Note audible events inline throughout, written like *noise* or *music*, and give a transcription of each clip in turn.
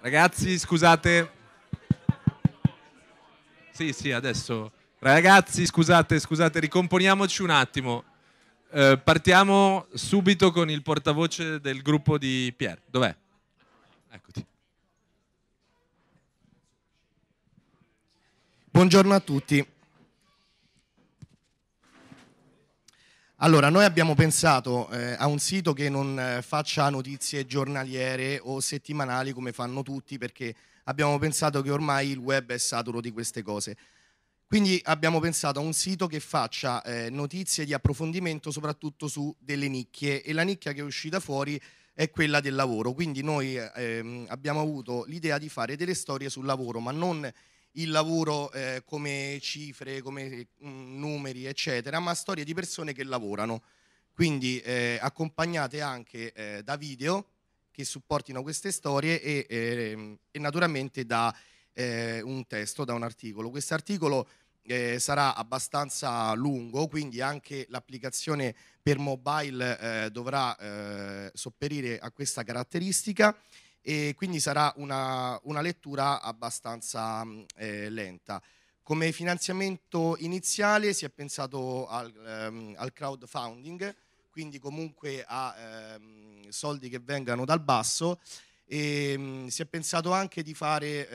Ragazzi, scusate. Sì, sì, adesso. Ragazzi, scusate, scusate, ricomponiamoci un attimo. Eh, partiamo subito con il portavoce del gruppo di Pier. Dov'è? Eccoti. Buongiorno a tutti. Allora, noi abbiamo pensato eh, a un sito che non eh, faccia notizie giornaliere o settimanali come fanno tutti perché abbiamo pensato che ormai il web è saturo di queste cose. Quindi abbiamo pensato a un sito che faccia eh, notizie di approfondimento soprattutto su delle nicchie e la nicchia che è uscita fuori è quella del lavoro. Quindi noi eh, ehm, abbiamo avuto l'idea di fare delle storie sul lavoro, ma non il lavoro eh, come cifre, come mh, mm, numeri, eccetera, ma storie di persone che lavorano. Quindi eh, accompagnate anche eh, da video che supportino queste storie e, ehm, e naturalmente da eh, un testo, da un articolo. Questo articolo eh, sarà abbastanza lungo, quindi anche l'applicazione per mobile eh, dovrà sopperire a questa caratteristica e quindi sarà una, una lettura abbastanza mm, eh, lenta. Come finanziamento iniziale si è pensato al, ehm, al crowdfunding, quindi comunque a ehm, soldi che vengano dal basso e mh, mm, si è pensato anche di fare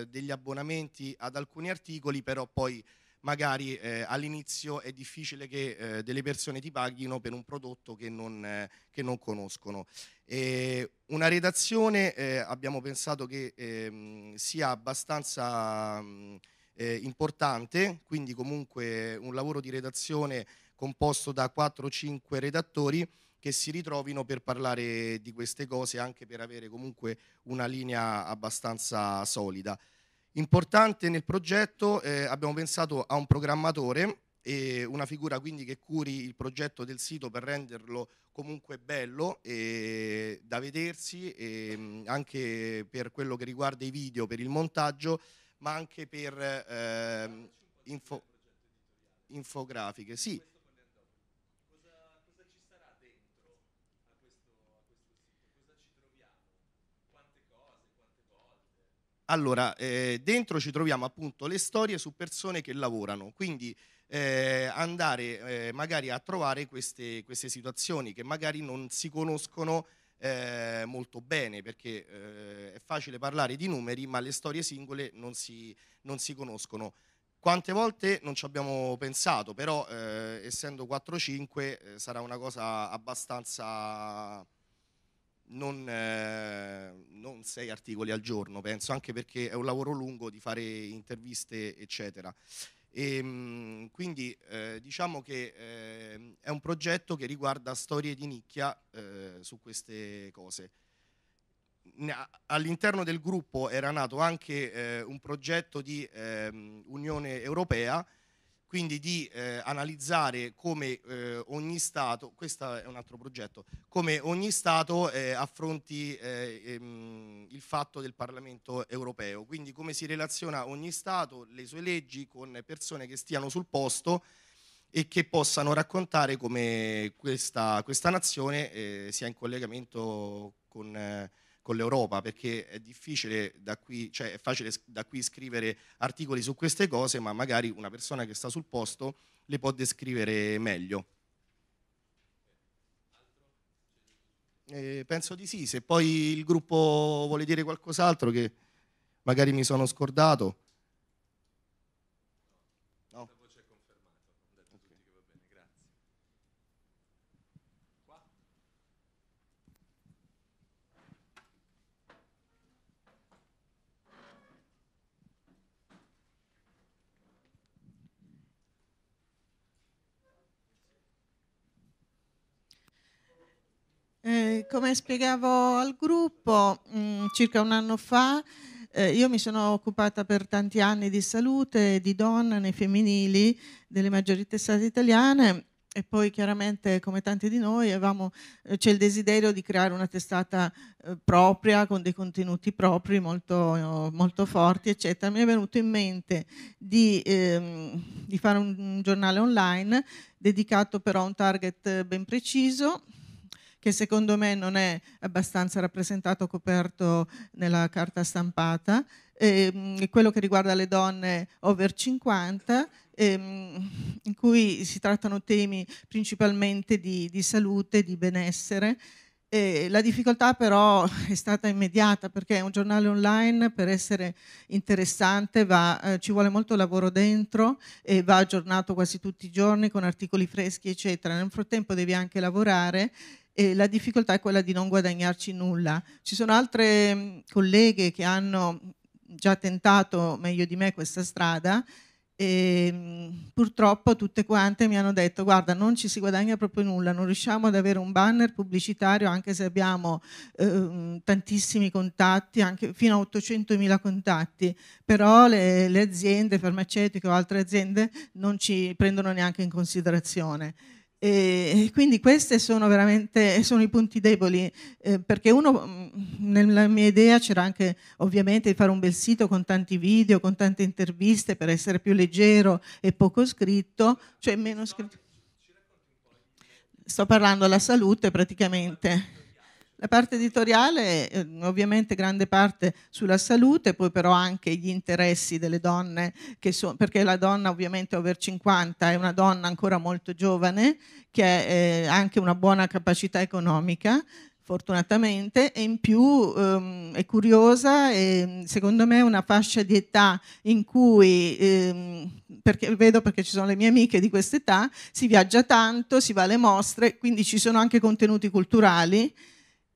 eh, degli abbonamenti ad alcuni articoli, però poi magari eh, all'inizio è difficile che eh, delle persone ti paghino per un prodotto che non, eh, che non conoscono. E una redazione eh, abbiamo pensato che ehm, sia abbastanza mh, mm, eh, importante, quindi comunque un lavoro di redazione composto da 4-5 redattori che si ritrovino per parlare di queste cose anche per avere comunque una linea abbastanza solida. Importante nel progetto eh, abbiamo pensato a un programmatore e una figura quindi che curi il progetto del sito per renderlo comunque bello e da vedersi e ehm, anche per quello che riguarda i video, per il montaggio, ma anche per eh, info, infografiche. Sì, Allora, eh, dentro ci troviamo appunto le storie su persone che lavorano, quindi eh, andare eh, magari a trovare queste, queste, situazioni che magari non si conoscono eh, molto bene, perché eh, è facile parlare di numeri, ma le storie singole non si, non si conoscono. Quante volte non ci abbiamo pensato, però eh, essendo 4-5 sarà una cosa abbastanza non, eh, non, sei articoli al giorno, penso, anche perché è un lavoro lungo di fare interviste, eccetera. E, ehm, mh, quindi eh, diciamo che eh, è un progetto che riguarda storie di nicchia eh, su queste cose. All'interno del gruppo era nato anche eh, un progetto di ehm, Unione Europea quindi di eh, analizzare come eh, ogni Stato, questo è un altro progetto, come ogni Stato eh, affronti eh, ehm, il fatto del Parlamento europeo, quindi come si relaziona ogni Stato, le sue leggi con persone che stiano sul posto e che possano raccontare come questa, questa nazione eh, sia in collegamento con eh, con l'Europa, perché è difficile da qui, cioè è facile da qui scrivere articoli su queste cose, ma magari una persona che sta sul posto le può descrivere meglio. Eh, penso di sì, se poi il gruppo vuole dire qualcos'altro che magari mi sono scordato. come spiegavo al gruppo mh, mm, circa un anno fa, eh, io mi sono occupata per tanti anni di salute di donne nei femminili delle maggiori testate italiane e poi chiaramente come tanti di noi avevamo, eh, c'è il desiderio di creare una testata eh, propria con dei contenuti propri molto, molto, forti eccetera mi è venuto in mente di, ehm, di fare un, un giornale online dedicato però a un target ben preciso che secondo me non è abbastanza rappresentato, coperto nella carta stampata, ehm, quello che riguarda le donne over 50, ehm, in cui si trattano temi principalmente di, di salute, di benessere. Eh, la difficoltà però è stata immediata perché un giornale online per essere interessante va, eh, ci vuole molto lavoro dentro e va aggiornato quasi tutti i giorni con articoli freschi eccetera. Nel frattempo devi anche lavorare eh, la difficoltà è quella di non guadagnarci nulla. Ci sono altre mm, colleghe che hanno già tentato meglio di me questa strada e mm, purtroppo tutte quante mi hanno detto guarda non ci si guadagna proprio nulla, non riusciamo ad avere un banner pubblicitario anche se abbiamo eh, tantissimi contatti, anche fino a 800.000 contatti, però le, le aziende farmaceutiche o altre aziende non ci prendono neanche in considerazione. E quindi questi sono veramente sono i punti deboli, eh, perché uno, mm, nella mia idea c'era anche ovviamente di fare un bel sito con tanti video, con tante interviste per essere più leggero e poco scritto, cioè meno scritto. Sto parlando alla salute praticamente. La parte editoriale, eh, ovviamente grande parte sulla salute, poi però anche gli interessi delle donne, so, perché la donna ovviamente over 50 è una donna ancora molto giovane, che ha eh, anche una buona capacità economica, fortunatamente, e in più ehm, è curiosa e secondo me è una fascia di età in cui, ehm, perché, vedo perché ci sono le mie amiche di questa età, si viaggia tanto, si va alle mostre, quindi ci sono anche contenuti culturali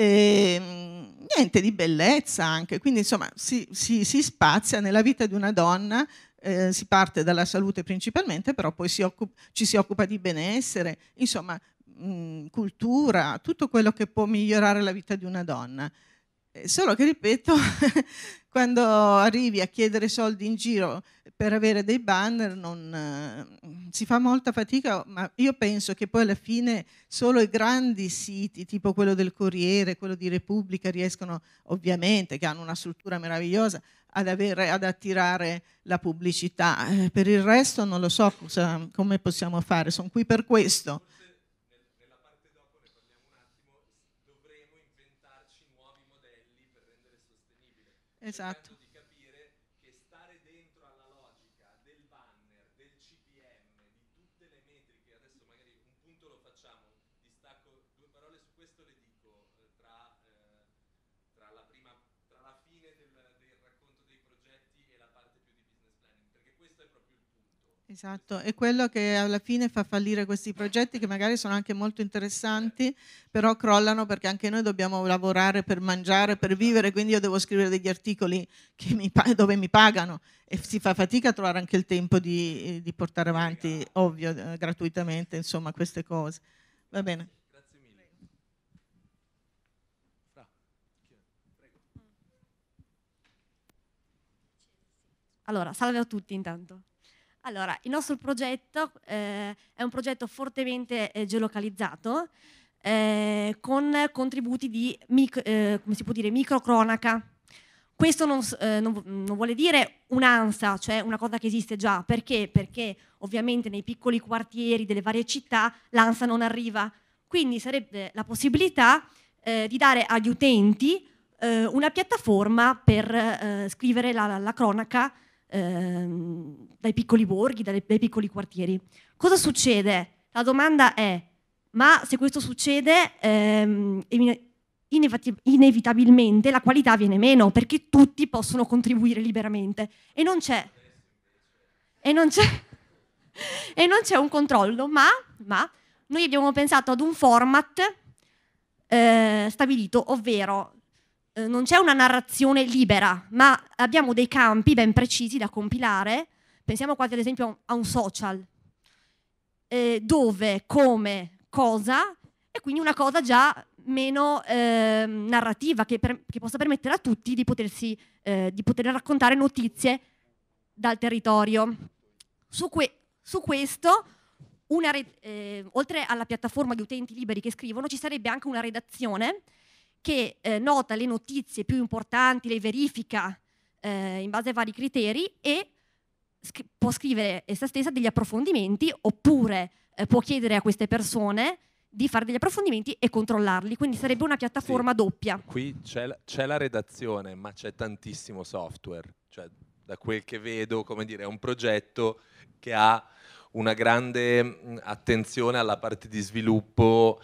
e, ehm, niente di bellezza anche, quindi insomma si, si, si spazia nella vita di una donna eh, si parte dalla salute principalmente, però poi si ci si occupa di benessere, insomma, mh, cultura, tutto quello che può migliorare la vita di una donna. Eh, solo che, ripeto, *laughs* quando arrivi a chiedere soldi in giro per avere dei banner non, eh, si fa molta fatica, ma io penso che poi alla fine solo i grandi siti, tipo quello del Corriere, quello di Repubblica, riescono ovviamente, che hanno una struttura meravigliosa, ad, avere, ad attirare la pubblicità. Eh, per il resto non lo so cosa, come possiamo fare, sono qui per questo. Esatto. Esatto, è quello che alla fine fa fallire questi progetti che magari sono anche molto interessanti, però crollano perché anche noi dobbiamo lavorare per mangiare, per vivere, quindi io devo scrivere degli articoli mi, dove mi pagano e si fa fatica a trovare anche il tempo di, eh, di portare avanti, ovvio, eh, gratuitamente, insomma, queste cose. Va bene. Grazie mille. Allora, salve a tutti intanto. Allora, il nostro progetto eh, è un progetto fortemente eh, geolocalizzato eh, con contributi di micro, eh, dire, microcronaca. Questo non, eh, non, non, vuole dire un'ansa, cioè una cosa che esiste già. Perché? Perché ovviamente nei piccoli quartieri delle varie città l'ansa non arriva. Quindi sarebbe la possibilità eh, di dare agli utenti una piattaforma per scrivere la, la, la cronaca ehm, dai piccoli borghi, dai, dai piccoli quartieri. Cosa succede? La domanda è, ma se questo succede, ehm, inevitabilmente la qualità viene meno perché tutti possono contribuire liberamente e non c'è, e non c'è, *laughs* e non c'è un controllo, ma, ma, noi abbiamo pensato ad un format eh, stabilito, ovvero eh, non c'è una narrazione libera, ma abbiamo dei campi ben precisi da compilare. Pensiamo quasi ad esempio a un social, eh, dove, come, cosa, e quindi una cosa già meno eh, narrativa che, per, che, possa permettere a tutti di, potersi, eh, di poter raccontare notizie dal territorio. Su, que- su questo Re- eh, oltre alla piattaforma di utenti liberi che scrivono, ci sarebbe anche una redazione che eh, nota le notizie più importanti, le verifica eh, in base a vari criteri e scri- può scrivere essa stessa degli approfondimenti oppure eh, può chiedere a queste persone di fare degli approfondimenti e controllarli, quindi sarebbe una piattaforma sì. doppia. Qui c'è la, c'è la redazione, ma c'è tantissimo software, cioè da quel che vedo, come dire, è un progetto che ha una grande attenzione alla parte di sviluppo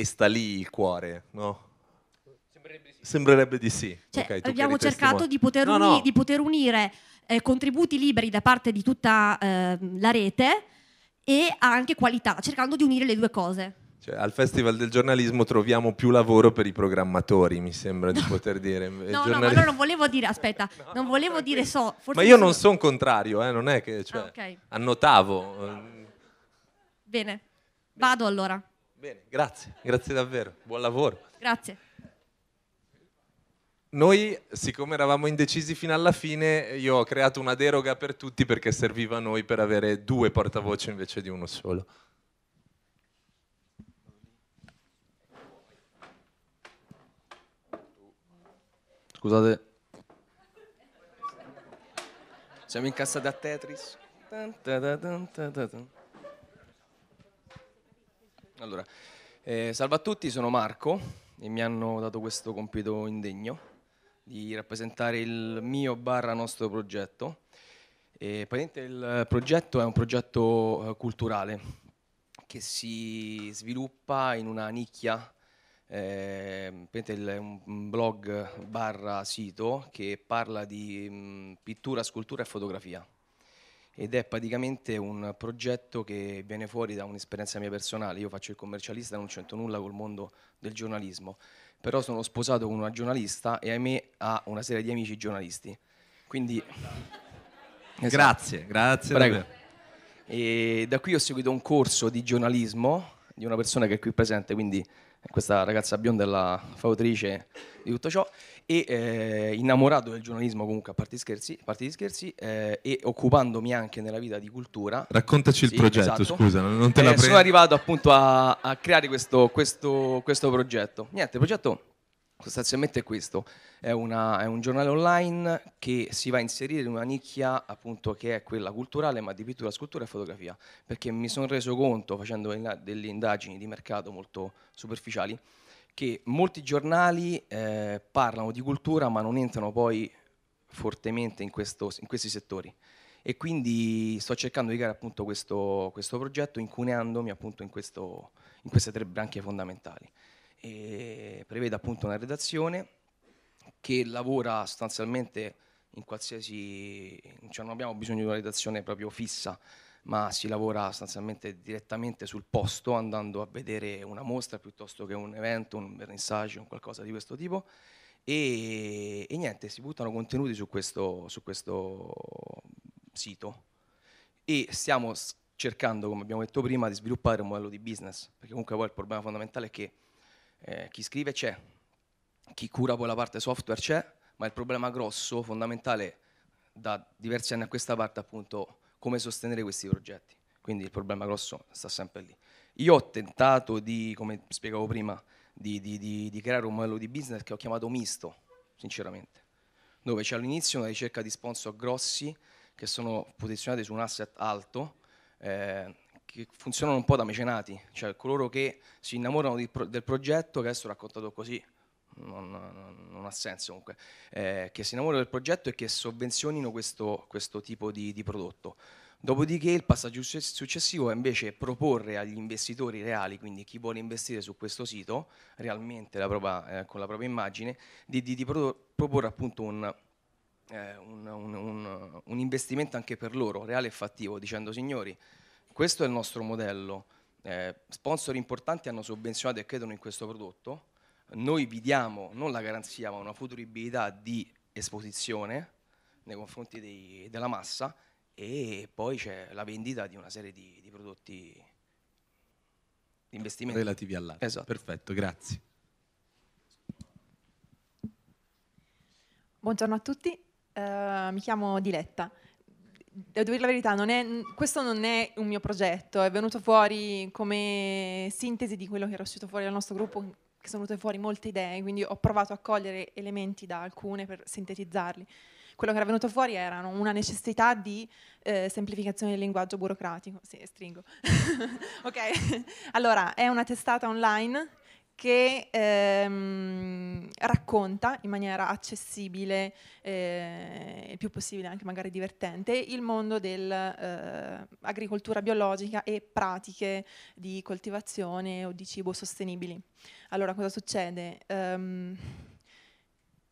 e sta lì il cuore, no? Sembrerebbe di sì. Sembrerebbe di sì. Cioè, okay, abbiamo cercato di poter, no, uni- no. di poter, unire eh, contributi liberi da parte di tutta eh, la rete e anche qualità, cercando di unire le due cose. Cioè, al Festival del giornalismo troviamo più lavoro per i programmatori, mi sembra di poter dire. no, no, giornalismo... allora non volevo dire, aspetta, *laughs* no, non volevo no, dire so. ma io non sono contrario, eh, non è che... Cioè, ah, okay. Annotavo. Bene, vado allora. Bene, grazie, grazie davvero, buon lavoro. Grazie. Noi, siccome eravamo indecisi fino alla fine, io ho creato una deroga per tutti perché serviva a noi per avere due portavoce invece di uno solo. Scusate. Siamo in cassa da Tetris. Dun, dun, dun, allora, eh, salve a tutti, sono Marco e mi hanno dato questo compito indegno di rappresentare il mio barra nostro progetto. E il progetto è un progetto eh, culturale che si sviluppa in una nicchia, eh, è un blog barra sito che parla di mh, mm, pittura, scultura e fotografia ed è praticamente un progetto che viene fuori da un'esperienza mia personale. Io faccio il commercialista, non c'entro nulla col mondo del giornalismo, però sono sposato con una giornalista e ahimè ha una serie di amici giornalisti. Quindi... Esatto. *laughs* Grazie, grazie. Prego. E da qui ho seguito un corso di giornalismo di una persona che è qui presente, quindi questa ragazza bionda è la fautrice di tutto ciò e eh, innamorato del giornalismo comunque a parte scherzi, a parte scherzi eh, e occupandomi anche nella vita di cultura. Raccontaci sì, il progetto, esatto. scusa, non te eh, la prendo. Sono arrivato appunto a, a creare questo, questo, questo progetto. Niente, il progetto Sostanzialmente questo è, una, è, un giornale online che si va a inserire in una nicchia appunto che è quella culturale ma di pittura, scultura e fotografia perché mi sono reso conto facendo delle indagini di mercato molto superficiali che molti giornali eh, parlano di cultura ma non entrano poi fortemente in, questo, in, questi settori e quindi sto cercando di creare appunto questo, questo progetto incuneandomi appunto in, questo, in queste tre branche fondamentali e prevede appunto una redazione che lavora sostanzialmente in qualsiasi, cioè non abbiamo bisogno di una redazione proprio fissa, ma si lavora sostanzialmente direttamente sul posto andando a vedere una mostra piuttosto che un evento, un vernissaggio, un qualcosa di questo tipo. E, e niente, si buttano contenuti su questo, su questo sito e stiamo cercando, come abbiamo detto prima, di sviluppare un modello di business, perché comunque poi il problema fondamentale è che eh, chi scrive c'è, chi cura poi la parte software c'è, ma il problema grosso, fondamentale, da diversi anni a questa parte appunto come sostenere questi progetti. Quindi il problema grosso sta sempre lì. Io ho tentato di, come spiegavo prima, di, di, di, di creare un modello di business che ho chiamato misto, sinceramente, dove c'è all'inizio una ricerca di sponsor grossi che sono posizionati su un asset alto eh, che funzionano un po' da mecenati, cioè coloro che si innamorano di, del progetto, che adesso ho raccontato così, non, non, non, ha senso comunque, eh, che si innamorano del progetto e che sovvenzionino questo, questo tipo di, di, prodotto. Dopodiché il passaggio successivo è invece proporre agli investitori reali, quindi chi vuole investire su questo sito, realmente la propria, eh, con la propria immagine, di, di, di proporre appunto un, eh, un, un, un investimento anche per loro, reale e fattivo, dicendo signori, questo è il nostro modello. Eh, sponsor importanti hanno sovvenzionato e credono in questo prodotto. Noi vi diamo non la garanzia, ma una futuribilità di esposizione nei confronti dei, della massa e poi c'è la vendita di una serie di, di prodotti di investimento. Relativi all'arte. Esatto. Perfetto, grazie. Buongiorno a tutti, uh, mi chiamo Diletta devo dire la verità, non è, questo non è un mio progetto, è venuto fuori come sintesi di quello che era uscito fuori dal nostro gruppo, che sono venute fuori molte idee, quindi ho provato a cogliere elementi da alcune per sintetizzarli. Quello che era venuto fuori era una necessità di eh, semplificazione del linguaggio burocratico. Sì, stringo. *laughs* ok, allora è una testata online che ehm, racconta in maniera accessibile, eh, il più possibile anche magari divertente, il mondo dell'agricoltura eh, biologica e pratiche di coltivazione o di cibo sostenibili. Allora cosa succede? Um,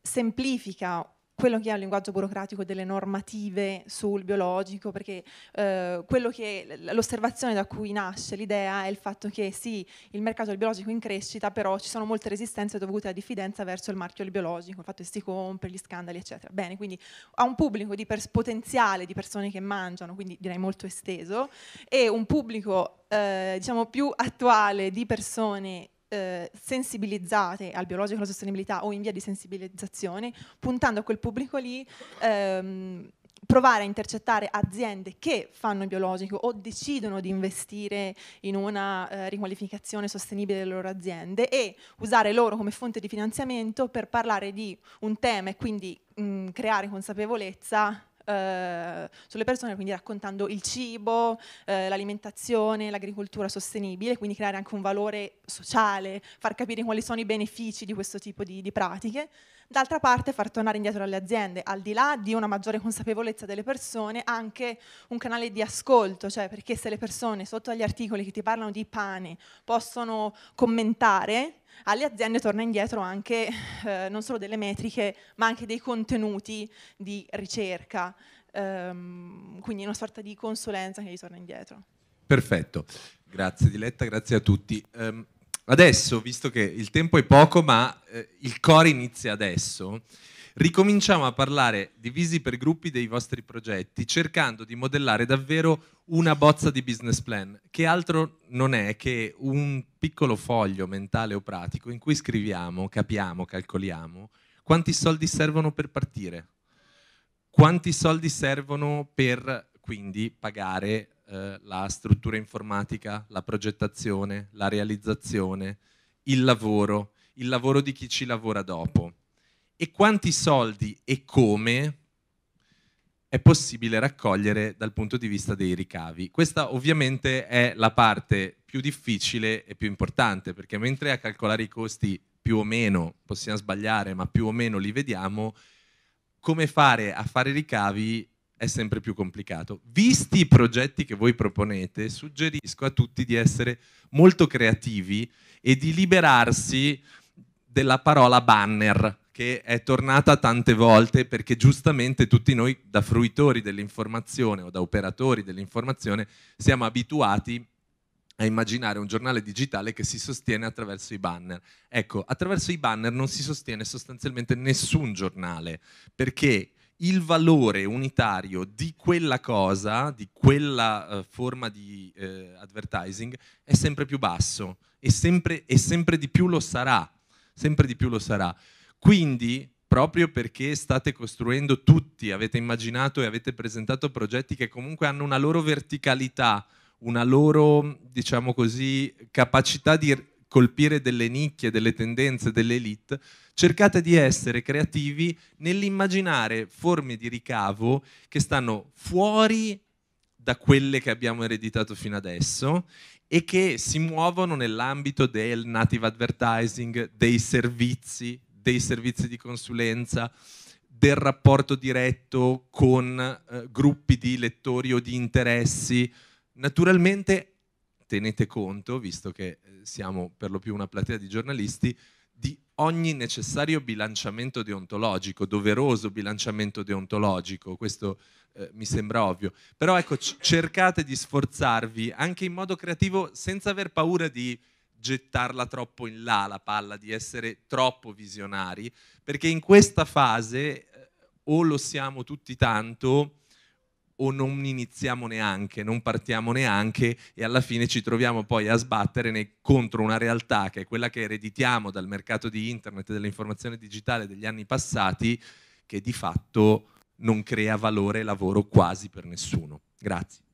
semplifica quello che è il linguaggio burocratico delle normative sul biologico, perché eh, è, l'osservazione da cui nasce l'idea è il fatto che sì, il mercato del biologico è in crescita, però ci sono molte resistenze dovute a diffidenza verso il marchio del biologico, il fatto che si compri, gli scandali, eccetera. Bene, quindi ha un pubblico di pers- potenziale di persone che mangiano, quindi direi molto esteso, e un pubblico eh, diciamo più attuale di persone eh, sensibilizzate al biologico e alla sostenibilità o in via di sensibilizzazione, puntando a quel pubblico lì. Ehm, provare a intercettare aziende che fanno il biologico o decidono di investire in una eh, riqualificazione sostenibile delle loro aziende e usare loro come fonte di finanziamento per parlare di un tema e quindi mh, creare consapevolezza eh, sulle persone, quindi raccontando il cibo, eh, l'alimentazione, l'agricoltura sostenibile, quindi creare anche un valore sociale, far capire quali sono i benefici di questo tipo di, di pratiche. D'altra parte far tornare indietro alle aziende, al di là di una maggiore consapevolezza delle persone, anche un canale di ascolto, cioè perché se le persone sotto agli articoli che ti parlano di pane possono commentare, alle aziende torna indietro anche eh, non solo delle metriche, ma anche dei contenuti di ricerca, ehm, quindi una sorta di consulenza che gli torna indietro. Perfetto, grazie Diletta, grazie a tutti. Um, adesso, visto che il tempo è poco, ma eh, il core inizia adesso, ricominciamo a parlare divisi per gruppi dei vostri progetti, cercando di modellare davvero una bozza di business plan, che altro non è che un piccolo foglio mentale o pratico in cui scriviamo, capiamo, calcoliamo quanti soldi servono per partire, quanti soldi servono per quindi pagare eh, la struttura informatica, la progettazione, la realizzazione, il lavoro, il lavoro di chi ci lavora dopo e quanti soldi e come è possibile raccogliere dal punto di vista dei ricavi. Questa ovviamente è la parte più difficile e più importante, perché mentre a calcolare i costi più o meno, possiamo sbagliare, ma più o meno li vediamo, come fare a fare ricavi è sempre più complicato. Visti i progetti che voi proponete, suggerisco a tutti di essere molto creativi e di liberarsi della parola banner, che è tornata tante volte perché giustamente tutti noi da fruitori dell'informazione o da operatori dell'informazione siamo abituati a immaginare un giornale digitale che si sostiene attraverso i banner. Ecco, attraverso i banner non si sostiene sostanzialmente nessun giornale perché il valore unitario di quella cosa, di quella uh, forma di uh, advertising, è sempre più basso e sempre, e sempre di più lo sarà. Sempre di più lo sarà. Quindi, proprio perché state costruendo tutti, avete immaginato e avete presentato progetti che comunque hanno una loro verticalità, una loro, diciamo così, capacità di colpire delle nicchie, delle tendenze, delle elite, cercate di essere creativi nell'immaginare forme di ricavo che stanno fuori da quelle che abbiamo ereditato fino adesso e che si muovono nell'ambito del native advertising, dei servizi, dei servizi di consulenza, del rapporto diretto con eh, gruppi di lettori o di interessi. Naturalmente tenete conto, visto che eh, siamo per lo più una platea di giornalisti, di ogni necessario bilanciamento deontologico, doveroso bilanciamento deontologico, questo eh, mi sembra ovvio. Però ecco, cercate di sforzarvi anche in modo creativo senza aver paura di gettarla troppo in là la palla, di essere troppo visionari, perché in questa fase eh, o lo siamo tutti tanto o non iniziamo neanche, non partiamo neanche e alla fine ci troviamo poi a sbattere contro una realtà che è quella che ereditiamo dal mercato di internet e dell'informazione digitale degli anni passati che di fatto non crea valore e lavoro quasi per nessuno. Grazie.